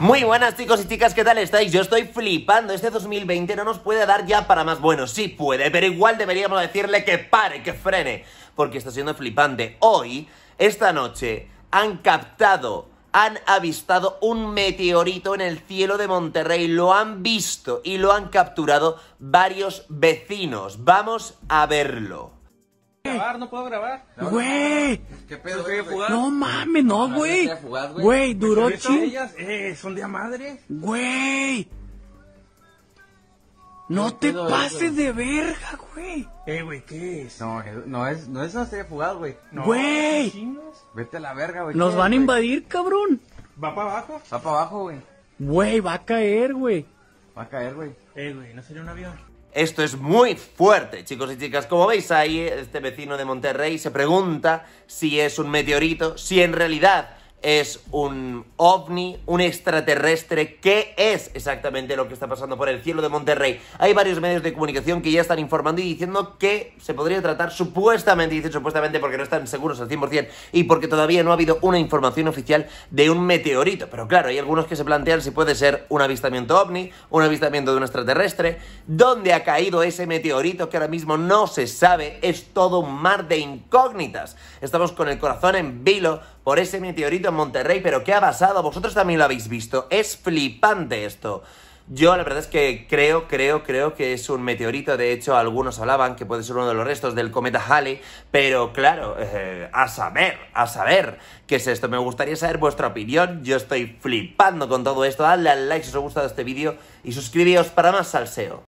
Muy buenas chicos y chicas, ¿qué tal estáis? Yo estoy flipando, este 2020 no nos puede dar ya para más bueno, sí puede, pero igual deberíamos decirle que pare, que frene, porque está siendo flipante. Hoy, esta noche, han captado, han avistado un meteorito en el cielo de Monterrey, lo han visto y lo han capturado varios vecinos. Vamos a verlo. puedo grabar, no puedo grabar. ¿Qué pedo? Güey? fugaz? No mames, no, güey. güey. duró ching. Eh, son de madre. Güey. No te pases de verga, güey. Eh, güey, ¿qué es? No, no es, no es una serie fugaz, güey. No, güey. Vete a la verga, güey. Nos van a invadir, cabrón. ¿Va para abajo? Va para abajo, güey. Güey, va a caer, güey. Va a caer, güey. Eh, güey, ¿no sería un avión? Esto es muy fuerte, chicos y chicas. Como veis ahí, este vecino de Monterrey se pregunta si es un meteorito, si en realidad es un ovni, un extraterrestre. ¿Qué es exactamente lo que está pasando por el cielo de Monterrey? Hay varios medios de comunicación que ya están informando y diciendo que se podría tratar supuestamente, dicen supuestamente porque no están seguros al 100% y porque todavía no ha habido una información oficial de un meteorito. Pero claro, hay algunos que se plantean si puede ser un avistamiento ovni, un avistamiento de un extraterrestre. ¿Dónde ha caído ese meteorito que ahora mismo no se sabe? Es todo un mar de incógnitas. Estamos con el corazón en vilo por ese meteorito en Monterrey, pero ¿qué ha pasado? Vosotros también lo habéis visto. Es flipante esto. Yo la verdad es que creo, creo, creo que es un meteorito. De hecho, algunos hablaban que puede ser uno de los restos del cometa Halley. Pero claro, eh, a saber, a saber qué es esto. Me gustaría saber vuestra opinión. Yo estoy flipando con todo esto. Dadle al like si os ha gustado este vídeo y suscribíos para más salseo.